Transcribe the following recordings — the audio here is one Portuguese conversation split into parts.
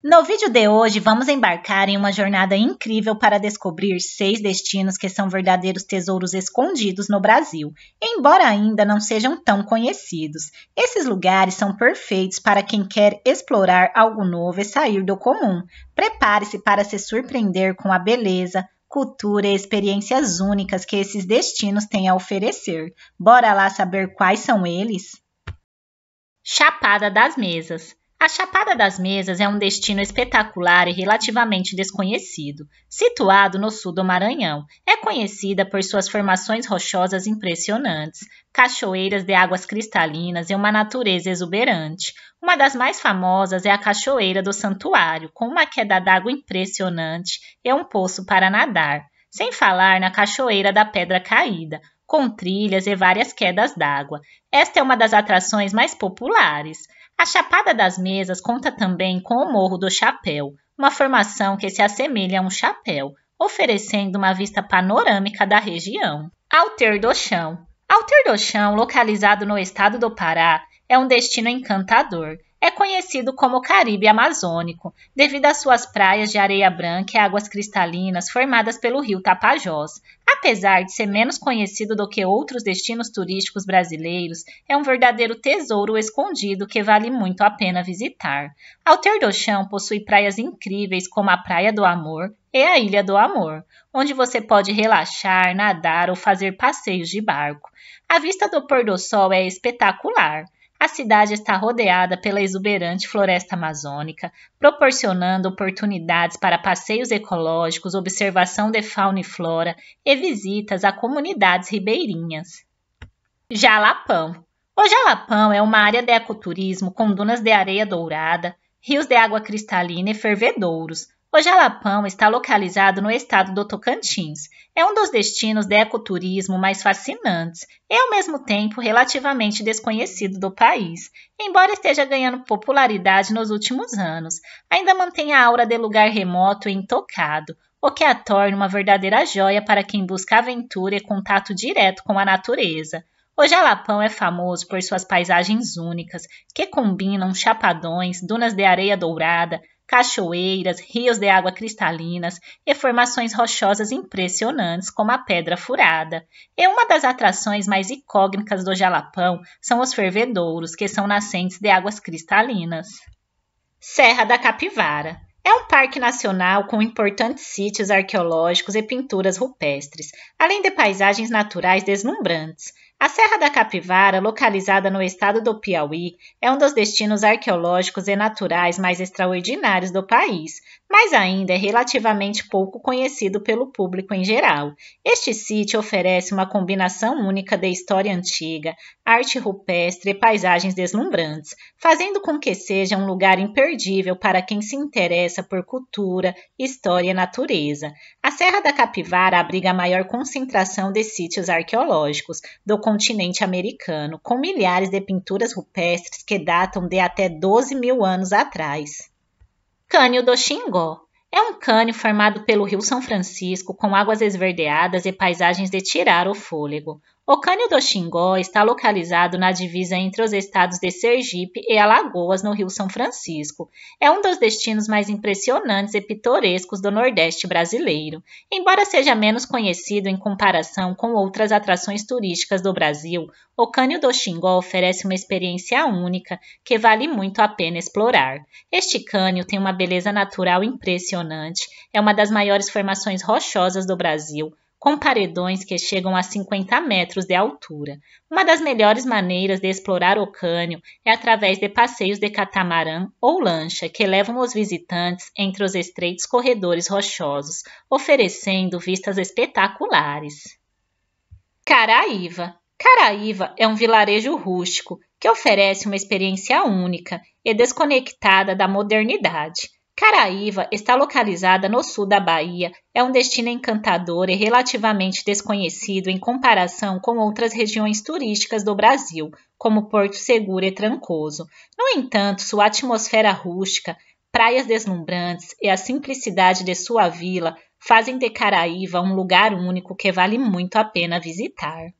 No vídeo de hoje, vamos embarcar em uma jornada incrível para descobrir seis destinos que são verdadeiros tesouros escondidos no Brasil, embora ainda não sejam tão conhecidos. Esses lugares são perfeitos para quem quer explorar algo novo e sair do comum. Prepare-se para se surpreender com a beleza, cultura e experiências únicas que esses destinos têm a oferecer. Bora lá saber quais são eles? Chapada das Mesas. A Chapada das Mesas é um destino espetacular e relativamente desconhecido. Situado no sul do Maranhão, é conhecida por suas formações rochosas impressionantes, cachoeiras de águas cristalinas e uma natureza exuberante. Uma das mais famosas é a Cachoeira do Santuário, com uma queda d'água impressionante e um poço para nadar. Sem falar na Cachoeira da Pedra Caída, com trilhas e várias quedas d'água. Esta é uma das atrações mais populares. A Chapada das Mesas conta também com o Morro do Chapéu, uma formação que se assemelha a um chapéu, oferecendo uma vista panorâmica da região. Alter do Chão Alter do Chão, localizado no estado do Pará, é um destino encantador. É conhecido como Caribe Amazônico, devido às suas praias de areia branca e águas cristalinas formadas pelo rio Tapajós. Apesar de ser menos conhecido do que outros destinos turísticos brasileiros, é um verdadeiro tesouro escondido que vale muito a pena visitar. Alter possui praias incríveis como a Praia do Amor, e a Ilha do Amor, onde você pode relaxar, nadar ou fazer passeios de barco. A vista do pôr do sol é espetacular. A cidade está rodeada pela exuberante floresta amazônica, proporcionando oportunidades para passeios ecológicos, observação de fauna e flora e visitas a comunidades ribeirinhas. Jalapão. O Jalapão é uma área de ecoturismo com dunas de areia dourada, rios de água cristalina e fervedouros, o Jalapão está localizado no estado do Tocantins. É um dos destinos de ecoturismo mais fascinantes e, ao mesmo tempo, relativamente desconhecido do país, embora esteja ganhando popularidade nos últimos anos. Ainda mantém a aura de lugar remoto e intocado, o que a torna uma verdadeira joia para quem busca aventura e contato direto com a natureza. O Jalapão é famoso por suas paisagens únicas, que combinam chapadões, dunas de areia dourada, cachoeiras, rios de água cristalinas e formações rochosas impressionantes, como a Pedra Furada. E uma das atrações mais icônicas do Jalapão são os fervedouros, que são nascentes de águas cristalinas. Serra da Capivara é um parque nacional com importantes sítios arqueológicos e pinturas rupestres, além de paisagens naturais deslumbrantes. A Serra da Capivara, localizada no estado do Piauí, é um dos destinos arqueológicos e naturais mais extraordinários do país, mas ainda é relativamente pouco conhecido pelo público em geral. Este sítio oferece uma combinação única de história antiga, arte rupestre e paisagens deslumbrantes, fazendo com que seja um lugar imperdível para quem se interessa por cultura, história e natureza. A Serra da Capivara abriga a maior concentração de sítios arqueológicos, do continente americano, com milhares de pinturas rupestres que datam de até 12 mil anos atrás. Cânio do Xingó é um cânio formado pelo Rio São Francisco com águas esverdeadas e paisagens de tirar o fôlego, o Cânio do Xingó está localizado na divisa entre os estados de Sergipe e Alagoas, no Rio São Francisco. É um dos destinos mais impressionantes e pitorescos do Nordeste brasileiro. Embora seja menos conhecido em comparação com outras atrações turísticas do Brasil, o Cânio do Xingó oferece uma experiência única que vale muito a pena explorar. Este cânio tem uma beleza natural impressionante, é uma das maiores formações rochosas do Brasil, com paredões que chegam a 50 metros de altura. Uma das melhores maneiras de explorar o cânion é através de passeios de catamarã ou lancha que levam os visitantes entre os estreitos corredores rochosos, oferecendo vistas espetaculares. Caraíva Caraíva é um vilarejo rústico que oferece uma experiência única e desconectada da modernidade. Caraíva está localizada no sul da Bahia, é um destino encantador e relativamente desconhecido em comparação com outras regiões turísticas do Brasil, como Porto Seguro e Trancoso. No entanto, sua atmosfera rústica, praias deslumbrantes e a simplicidade de sua vila fazem de Caraíva um lugar único que vale muito a pena visitar.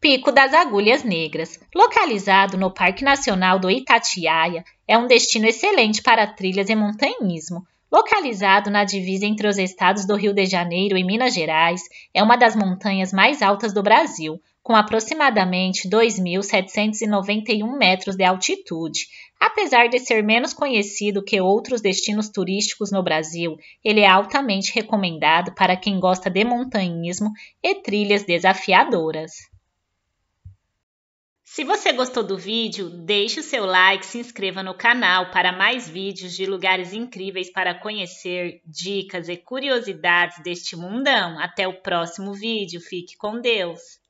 Pico das Agulhas Negras, localizado no Parque Nacional do Itatiaia, é um destino excelente para trilhas e montanhismo. Localizado na divisa entre os estados do Rio de Janeiro e Minas Gerais, é uma das montanhas mais altas do Brasil, com aproximadamente 2.791 metros de altitude. Apesar de ser menos conhecido que outros destinos turísticos no Brasil, ele é altamente recomendado para quem gosta de montanhismo e trilhas desafiadoras. Se você gostou do vídeo, deixe o seu like, se inscreva no canal para mais vídeos de lugares incríveis para conhecer, dicas e curiosidades deste mundão. Até o próximo vídeo, fique com Deus!